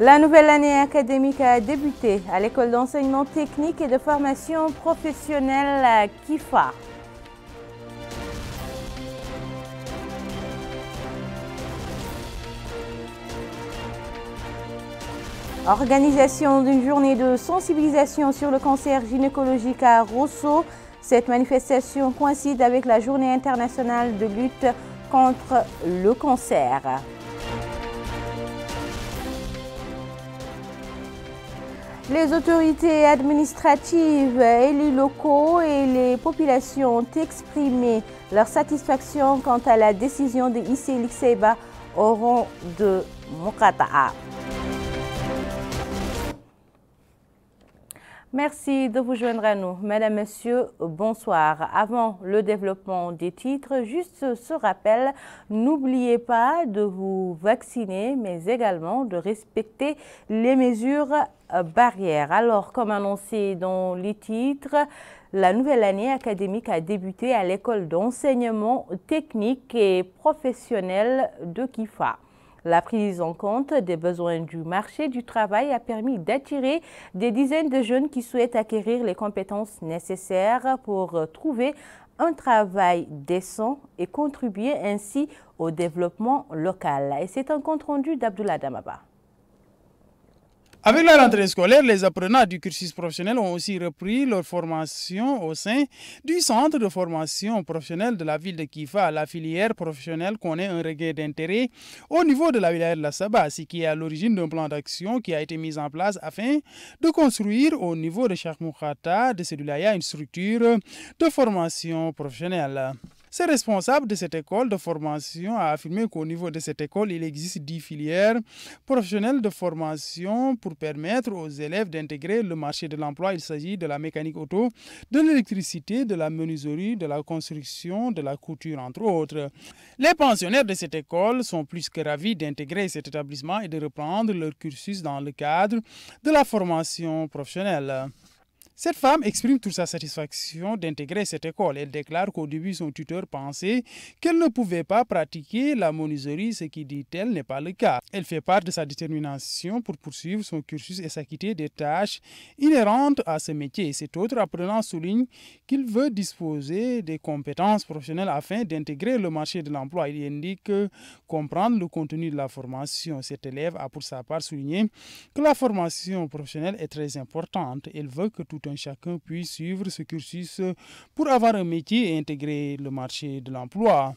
La nouvelle année académique a débuté à l'école d'enseignement technique et de formation professionnelle KIFA. Organisation d'une journée de sensibilisation sur le cancer gynécologique à Rousseau. Cette manifestation coïncide avec la journée internationale de lutte contre le cancer. Les autorités administratives, les locaux et les populations ont exprimé leur satisfaction quant à la décision de Issi au rang de Mokata'a. Merci de vous joindre à nous. Mesdames, Messieurs, bonsoir. Avant le développement des titres, juste ce rappel, n'oubliez pas de vous vacciner, mais également de respecter les mesures euh, barrières. Alors, comme annoncé dans les titres, la nouvelle année académique a débuté à l'école d'enseignement technique et professionnel de Kifa. La prise en compte des besoins du marché du travail a permis d'attirer des dizaines de jeunes qui souhaitent acquérir les compétences nécessaires pour trouver un travail décent et contribuer ainsi au développement local. Et c'est un compte rendu d'Abdullah Damaba. Avec la rentrée scolaire, les apprenants du cursus professionnel ont aussi repris leur formation au sein du centre de formation professionnelle de la ville de Kifa. La filière professionnelle connaît un regain d'intérêt au niveau de la ville de la Saba, ce qui est à l'origine d'un plan d'action qui a été mis en place afin de construire au niveau de chaque Moukhata de cette une structure de formation professionnelle. Ces responsable de cette école de formation a affirmé qu'au niveau de cette école, il existe 10 filières professionnelles de formation pour permettre aux élèves d'intégrer le marché de l'emploi. Il s'agit de la mécanique auto, de l'électricité, de la menuiserie, de la construction, de la couture, entre autres. Les pensionnaires de cette école sont plus que ravis d'intégrer cet établissement et de reprendre leur cursus dans le cadre de la formation professionnelle. Cette femme exprime toute sa satisfaction d'intégrer cette école. Elle déclare qu'au début, son tuteur pensait qu'elle ne pouvait pas pratiquer la moniserie, ce qui, dit-elle, n'est pas le cas. Elle fait part de sa détermination pour poursuivre son cursus et s'acquitter des tâches inhérentes à ce métier. Cet autre apprenant souligne qu'il veut disposer des compétences professionnelles afin d'intégrer le marché de l'emploi. Il indique comprendre le contenu de la formation. Cet élève a pour sa part souligné que la formation professionnelle est très importante. Elle veut que tout tout chacun puisse suivre ce cursus pour avoir un métier et intégrer le marché de l'emploi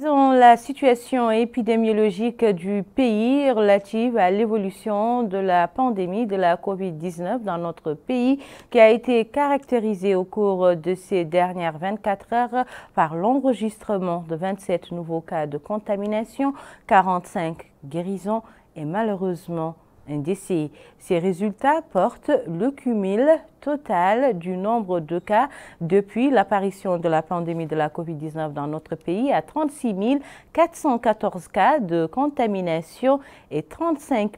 la situation épidémiologique du pays relative à l'évolution de la pandémie de la COVID-19 dans notre pays qui a été caractérisée au cours de ces dernières 24 heures par l'enregistrement de 27 nouveaux cas de contamination, 45 guérisons et malheureusement ces résultats portent le cumul total du nombre de cas depuis l'apparition de la pandémie de la COVID-19 dans notre pays à 36 414 cas de contamination et 35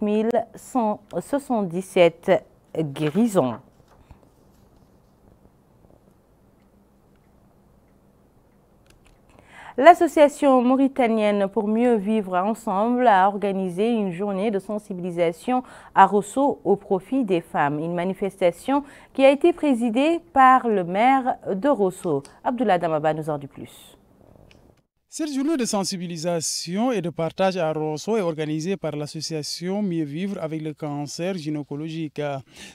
177 guérisons. L'association mauritanienne pour mieux vivre ensemble a organisé une journée de sensibilisation à Rousseau au profit des femmes, une manifestation qui a été présidée par le maire de Rousseau. Abdullah Damaba nous en dit plus. Cette journée de sensibilisation et de partage à Rosso est organisée par l'association Mieux Vivre avec le cancer gynécologique.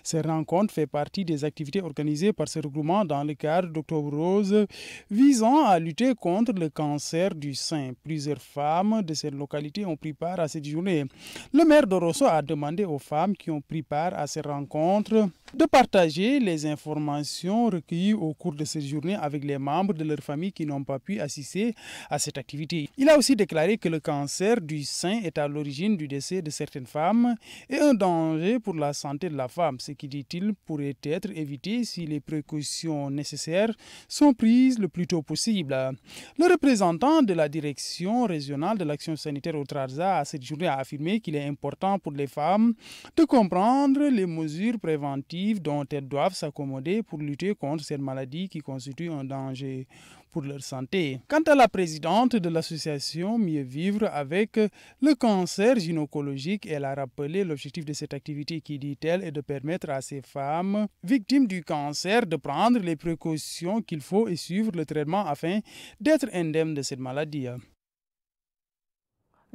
Cette rencontre fait partie des activités organisées par ce regroupement dans le cadre d'Octobre Rose visant à lutter contre le cancer du sein. Plusieurs femmes de cette localité ont pris part à cette journée. Le maire de Rosso a demandé aux femmes qui ont pris part à ces rencontre de partager les informations recueillies au cours de cette journée avec les membres de leur famille qui n'ont pas pu assister à cette activité. Il a aussi déclaré que le cancer du sein est à l'origine du décès de certaines femmes et un danger pour la santé de la femme, ce qui, dit-il, pourrait être évité si les précautions nécessaires sont prises le plus tôt possible. Le représentant de la direction régionale de l'action sanitaire au Trarza à cette journée a affirmé qu'il est important pour les femmes de comprendre les mesures préventives dont elles doivent s'accommoder pour lutter contre cette maladie qui constitue un danger pour leur santé. Quant à la présidente de l'association Mieux Vivre avec le cancer gynécologique, elle a rappelé l'objectif de cette activité qui, dit-elle, est de permettre à ces femmes victimes du cancer de prendre les précautions qu'il faut et suivre le traitement afin d'être indemnes de cette maladie.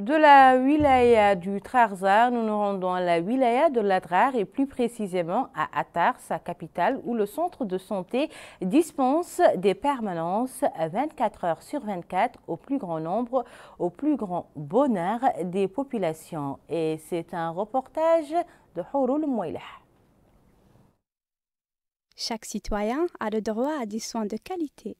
De la wilaya du Trarzar, nous nous rendons à la wilaya de l'Adrar et plus précisément à Attar, sa capitale, où le centre de santé dispense des permanences 24 heures sur 24 au plus grand nombre, au plus grand bonheur des populations. Et c'est un reportage de Houroul Mouilah. Chaque citoyen a le droit à des soins de qualité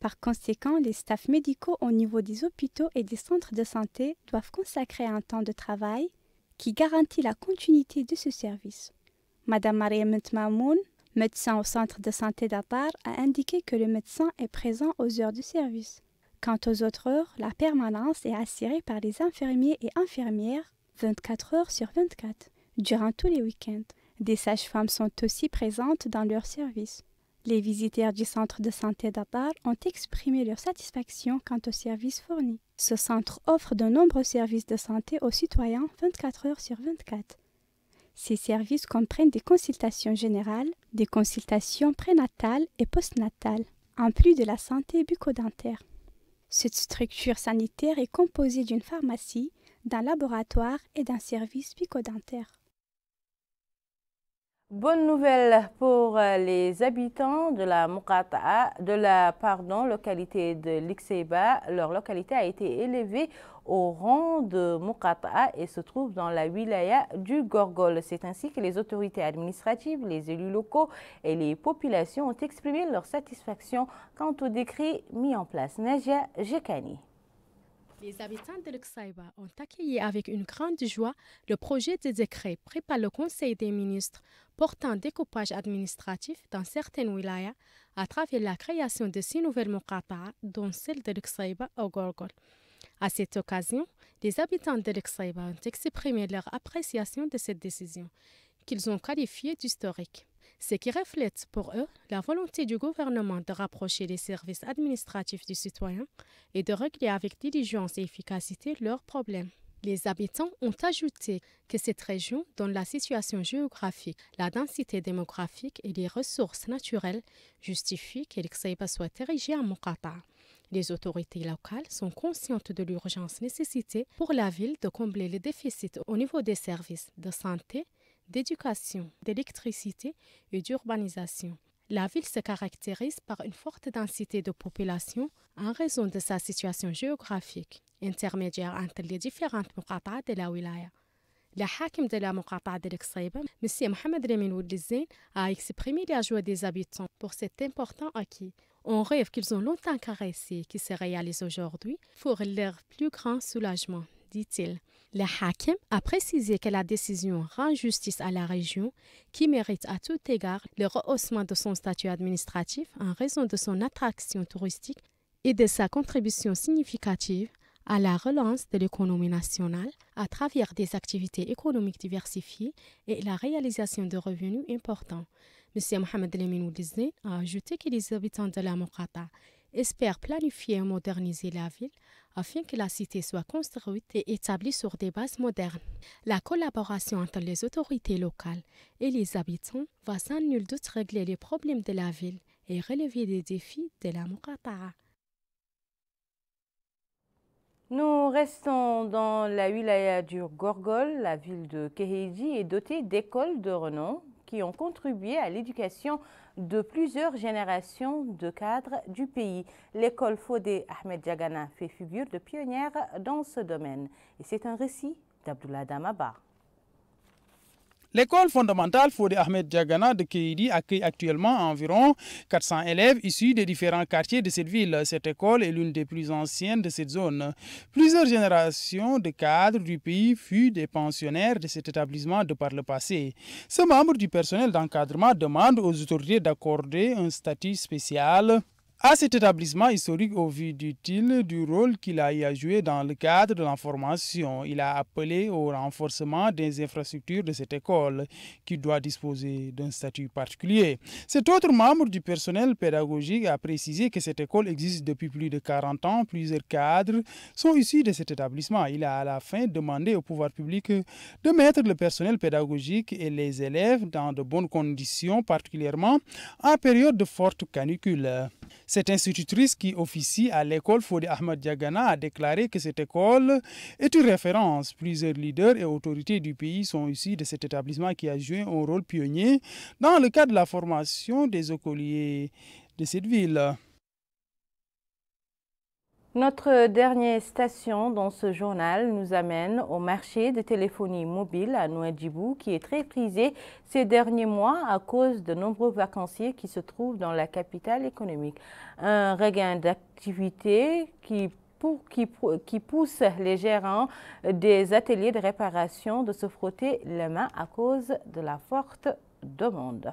par conséquent, les staffs médicaux au niveau des hôpitaux et des centres de santé doivent consacrer un temps de travail qui garantit la continuité de ce service. Madame Marie Mahmoun, médecin au centre de santé d'Atar, a indiqué que le médecin est présent aux heures de service. Quant aux autres heures, la permanence est assurée par les infirmiers et infirmières 24 heures sur 24, durant tous les week-ends. Des sages-femmes sont aussi présentes dans leur service. Les visiteurs du centre de santé d'Atar ont exprimé leur satisfaction quant aux services fournis. Ce centre offre de nombreux services de santé aux citoyens 24 heures sur 24. Ces services comprennent des consultations générales, des consultations prénatales et postnatales, en plus de la santé bucco-dentaire. Cette structure sanitaire est composée d'une pharmacie, d'un laboratoire et d'un service bucco-dentaire. Bonne nouvelle pour euh, les habitants de la de la pardon, localité de Lixeba. Leur localité a été élevée au rang de Mokata et se trouve dans la wilaya du Gorgol. C'est ainsi que les autorités administratives, les élus locaux et les populations ont exprimé leur satisfaction quant au décret mis en place. Najia Jekani. Les habitants de Luxaïba ont accueilli avec une grande joie le projet de décret pris par le Conseil des ministres portant découpage administratif dans certaines wilayas à travers la création de six nouvelles moqatas, dont celle de Luxaïba au Gorgol. À cette occasion, les habitants de Luxaïba ont exprimé leur appréciation de cette décision, qu'ils ont qualifiée d'historique ce qui reflète pour eux la volonté du gouvernement de rapprocher les services administratifs du citoyen et de régler avec diligence et efficacité leurs problèmes. Les habitants ont ajouté que cette région, dont la situation géographique, la densité démographique et les ressources naturelles, justifient qu'elle soit érigée à Mokata. Les autorités locales sont conscientes de l'urgence nécessitée pour la ville de combler les déficits au niveau des services de santé, d'éducation, d'électricité et d'urbanisation. La ville se caractérise par une forte densité de population en raison de sa situation géographique, intermédiaire entre les différentes مقاطعات de la wilaya. Le hakim de la مقاطعة de l'Eqsaïba, M. Mohamed Remin a exprimé la joie des habitants pour cet important acquis. On rêve qu'ils ont longtemps caressé qui se réalise aujourd'hui pour leur plus grand soulagement, dit-il. Le hakim a précisé que la décision rend justice à la région qui mérite à tout égard le rehaussement de son statut administratif en raison de son attraction touristique et de sa contribution significative à la relance de l'économie nationale à travers des activités économiques diversifiées et la réalisation de revenus importants. M. Mohamed Leminoudizé a ajouté que les habitants de la Mokata espère planifier et moderniser la ville afin que la cité soit construite et établie sur des bases modernes. La collaboration entre les autorités locales et les habitants va sans nul doute régler les problèmes de la ville et relever les défis de la Mokatara. Nous restons dans la wilaya du Gorgol. La ville de Keheidi est dotée d'écoles de renom, qui ont contribué à l'éducation de plusieurs générations de cadres du pays. L'école Fodé Ahmed Djagana fait figure de pionnière dans ce domaine. Et c'est un récit d'Abdullah Damaba. L'école fondamentale Fodé Ahmed Diagana de Kéidi accueille actuellement environ 400 élèves issus des différents quartiers de cette ville. Cette école est l'une des plus anciennes de cette zone. Plusieurs générations de cadres du pays furent des pensionnaires de cet établissement de par le passé. Ce membre du personnel d'encadrement demande aux autorités d'accorder un statut spécial à cet établissement historique, au vu, du rôle qu'il a eu à jouer dans le cadre de l'information, il a appelé au renforcement des infrastructures de cette école, qui doit disposer d'un statut particulier. Cet autre membre du personnel pédagogique a précisé que cette école existe depuis plus de 40 ans. Plusieurs cadres sont issus de cet établissement. Il a à la fin demandé au pouvoir public de mettre le personnel pédagogique et les élèves dans de bonnes conditions, particulièrement en période de forte canicule. Cette institutrice qui officie à l'école Fode Ahmad Diagana a déclaré que cette école est une référence. Plusieurs leaders et autorités du pays sont issus de cet établissement qui a joué un rôle pionnier dans le cadre de la formation des écoliers de cette ville. Notre dernière station dans ce journal nous amène au marché de téléphonie mobile à Nouadhibou qui est très prisé ces derniers mois à cause de nombreux vacanciers qui se trouvent dans la capitale économique. Un regain d'activité qui qui, pousse les gérants des ateliers de réparation de se frotter les mains à cause de la forte demande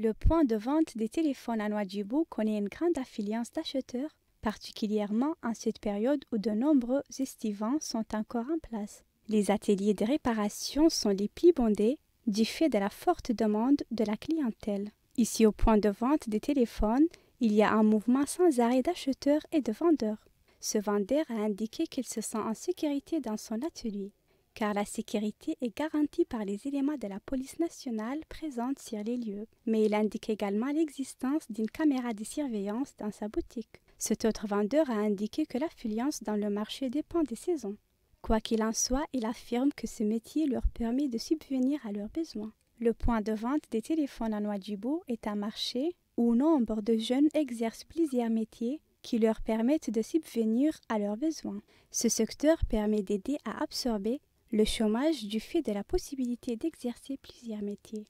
le point de vente des téléphones à Nouadhibou connaît une grande affluence d'acheteurs, particulièrement en cette période où de nombreux estivants sont encore en place. Les ateliers de réparation sont les plus bondés du fait de la forte demande de la clientèle. Ici, au point de vente des téléphones, il y a un mouvement sans arrêt d'acheteurs et de vendeurs. Ce vendeur a indiqué qu'il se sent en sécurité dans son atelier car la sécurité est garantie par les éléments de la police nationale présente sur les lieux, mais il indique également l'existence d'une caméra de surveillance dans sa boutique. Cet autre vendeur a indiqué que l'affluence dans le marché dépend des saisons. Quoi qu'il en soit, il affirme que ce métier leur permet de subvenir à leurs besoins. Le point de vente des téléphones à Dubo est un marché où nombre de jeunes exercent plusieurs métiers qui leur permettent de subvenir à leurs besoins. Ce secteur permet d'aider à absorber le chômage du fait de la possibilité d'exercer plusieurs métiers.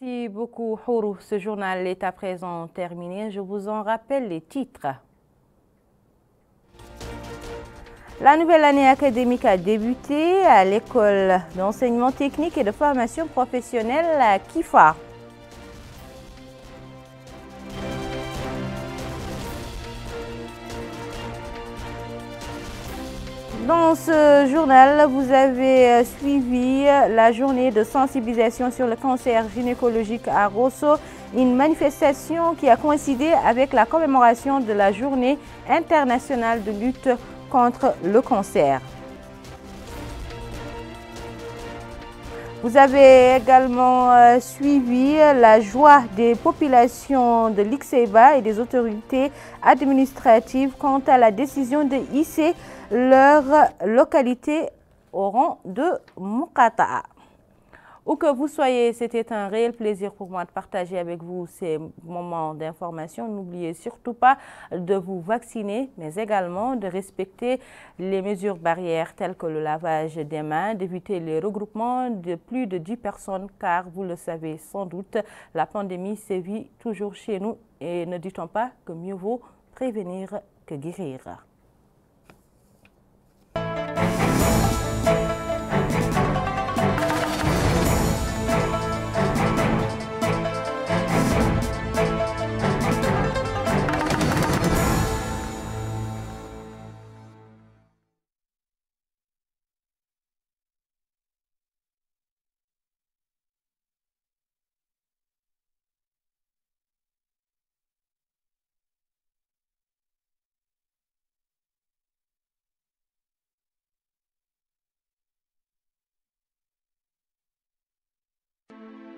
Merci beaucoup, Hourou. Ce journal est à présent terminé. Je vous en rappelle les titres. La nouvelle année académique a débuté à l'école d'enseignement technique et de formation professionnelle Kifar. Dans ce journal, vous avez euh, suivi euh, la journée de sensibilisation sur le cancer gynécologique à Rosso, une manifestation qui a coïncidé avec la commémoration de la journée internationale de lutte contre le cancer. Vous avez également euh, suivi la joie des populations de l'IXEBA et des autorités administratives quant à la décision de hisser leur localité au rang de Mokata où que vous soyez, c'était un réel plaisir pour moi de partager avec vous ces moments d'information. N'oubliez surtout pas de vous vacciner, mais également de respecter les mesures barrières telles que le lavage des mains, d'éviter les regroupements de plus de 10 personnes, car vous le savez sans doute, la pandémie sévit toujours chez nous et ne dit-on pas que mieux vaut prévenir que guérir. thank you